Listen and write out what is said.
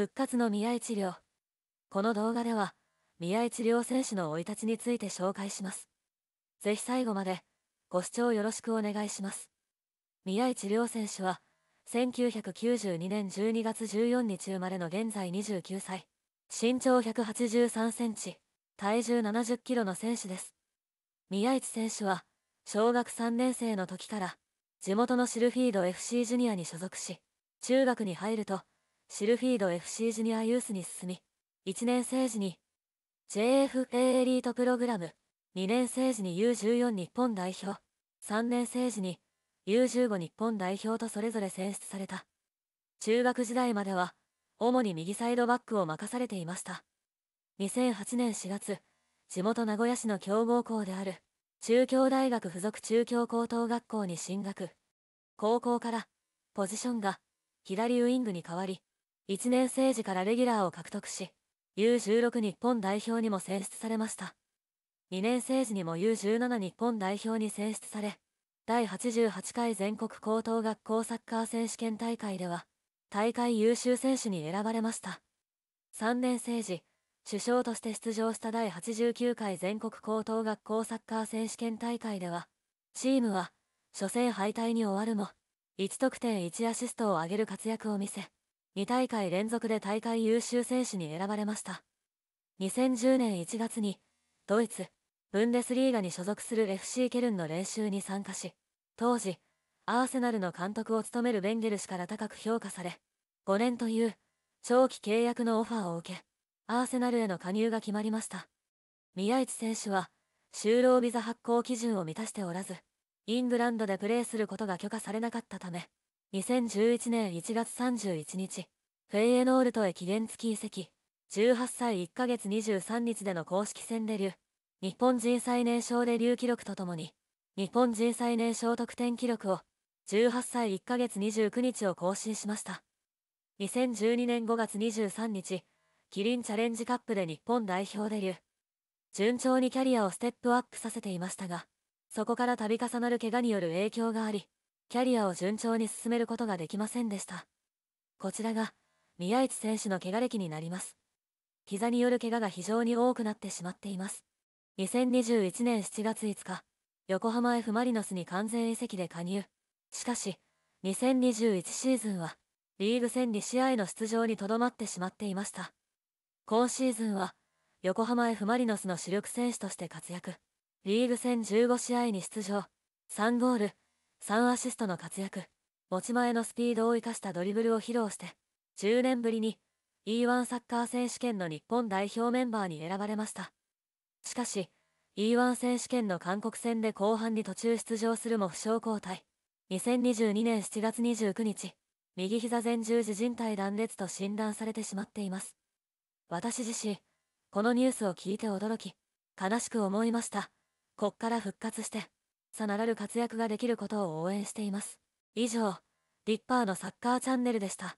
復活の宮市亮この動画では宮市亮選手の生い立ちについて紹介しますぜひ最後までご視聴よろしくお願いします宮市亮選手は1992年12月14日生まれの現在29歳身長183センチ体重70キロの選手です宮市選手は小学3年生の時から地元のシルフィード FC ジュニアに所属し中学に入るとシルフィード FC ジュニアユースに進み、1年生時に JFA エリートプログラム、2年生時に U14 日本代表、3年生時に U15 日本代表とそれぞれ選出された。中学時代までは、主に右サイドバックを任されていました。2008年4月、地元名古屋市の強豪校である、中京大学附属中京高等学校に進学。高校から、ポジションが、左ウイングに変わり、1年生時からレギュラーを獲得し、U16 日本代表にも選出されました。2年生時にも U17 日本代表に選出され、第88回全国高等学校サッカー選手権大会では、大会優秀選手に選ばれました。3年生時、首相として出場した第89回全国高等学校サッカー選手権大会では、チームは、初戦敗退に終わるも、1得点1アシストを挙げる活躍を見せ、2大会連続で大会優秀選手に選ばれました。2010年1月に、ドイツ、ブンデスリーガに所属する FC ケルンの練習に参加し、当時、アーセナルの監督を務めるベンゲル氏から高く評価され、5年という長期契約のオファーを受け、アーセナルへの加入が決まりました。宮市選手は、就労ビザ発行基準を満たしておらず、イングランドでプレーすることが許可されなかったため、2011年1月31日、フェイエノールトへ期限付き移籍、18歳1ヶ月23日での公式戦デビュー、日本人最年少デビュー記録とともに、日本人最年少得点記録を、18歳1ヶ月29日を更新しました。2012年5月23日、キリンチャレンジカップで日本代表デビュー。順調にキャリアをステップアップさせていましたが、そこから度重なる怪我による影響があり、キャリアを順調に進めることができませんでした。こちらが、宮市選手の怪我歴になります。膝による怪我が非常に多くなってしまっています。2021年7月5日、横浜 F・ マリノスに完全移籍で加入。しかし、2021シーズンは、リーグ戦2試合の出場にとどまってしまっていました。今シーズンは、横浜 F・ マリノスの主力選手として活躍。リーグ戦15試合に出場、3ゴール、3アシストの活躍、持ち前のスピードを生かしたドリブルを披露して、10年ぶりに E1 サッカー選手権の日本代表メンバーに選ばれました。しかし、E1 選手権の韓国戦で後半に途中出場するも負傷交代。2022年7月29日、右膝前十字靭帯断裂と診断されてしまっています。私自身、このニュースを聞いて驚き、悲しく思いました。こっから復活して、さならる活躍ができることを応援しています。以上、リッパーのサッカーチャンネルでした。